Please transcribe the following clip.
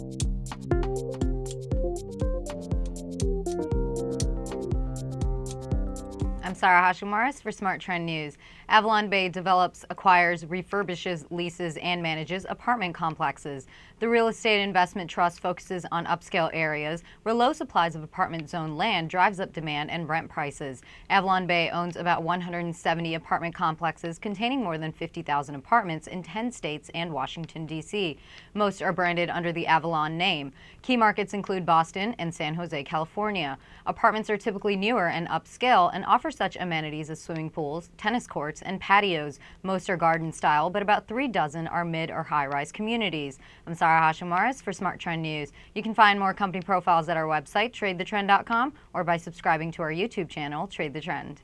you I'm Sarah Hashimaris for Smart Trend News. Avalon Bay develops, acquires, refurbishes, leases, and manages apartment complexes. The real estate investment trust focuses on upscale areas where low supplies of apartment zone land drives up demand and rent prices. Avalon Bay owns about 170 apartment complexes containing more than 50,000 apartments in 10 states and Washington, D.C. Most are branded under the Avalon name. Key markets include Boston and San Jose, California. Apartments are typically newer and upscale and offer such amenities as swimming pools, tennis courts, and patios. Most are garden style, but about three dozen are mid or high rise communities. I'm Sarah Hashimaris for Smart Trend News. You can find more company profiles at our website, tradethetrend.com, or by subscribing to our YouTube channel, Trade the Trend.